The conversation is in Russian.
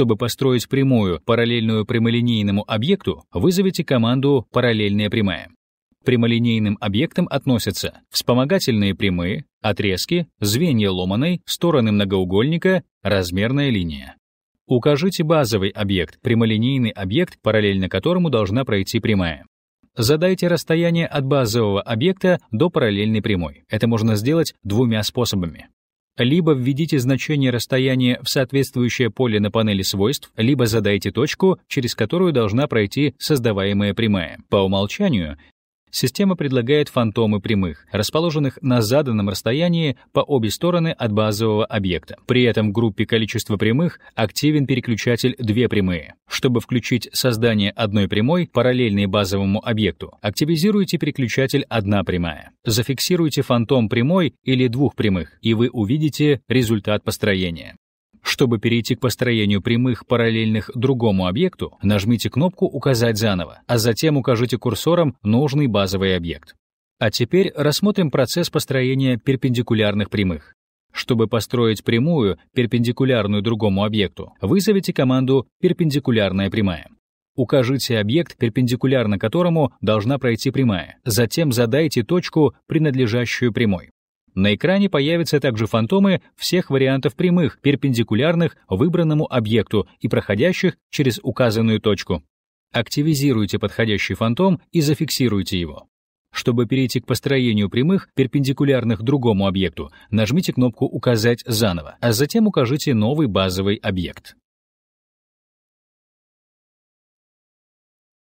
Чтобы построить прямую, параллельную прямолинейному объекту, вызовите команду «параллельная прямая». прямолинейным объектам относятся вспомогательные прямые, отрезки, звенья ломаной, стороны многоугольника, размерная линия. Укажите базовый объект, прямолинейный объект, параллельно которому должна пройти прямая. Задайте расстояние от базового объекта до параллельной прямой. Это можно сделать двумя способами либо введите значение расстояния в соответствующее поле на панели свойств, либо задайте точку, через которую должна пройти создаваемая прямая. По умолчанию Система предлагает фантомы прямых, расположенных на заданном расстоянии по обе стороны от базового объекта. При этом в группе количества прямых активен переключатель «две прямые». Чтобы включить создание одной прямой, параллельной базовому объекту, активизируйте переключатель «одна прямая». Зафиксируйте фантом прямой или двух прямых, и вы увидите результат построения. Чтобы перейти к построению прямых, параллельных другому объекту, нажмите кнопку «Указать заново», а затем укажите курсором нужный базовый объект. А теперь рассмотрим процесс построения перпендикулярных прямых. Чтобы построить прямую, перпендикулярную другому объекту, вызовите команду «перпендикулярная прямая». Укажите объект, перпендикулярно которому должна пройти прямая. Затем задайте точку, принадлежащую прямой. На экране появятся также фантомы всех вариантов прямых, перпендикулярных выбранному объекту и проходящих через указанную точку. Активизируйте подходящий фантом и зафиксируйте его. Чтобы перейти к построению прямых, перпендикулярных другому объекту, нажмите кнопку «Указать заново», а затем укажите новый базовый объект.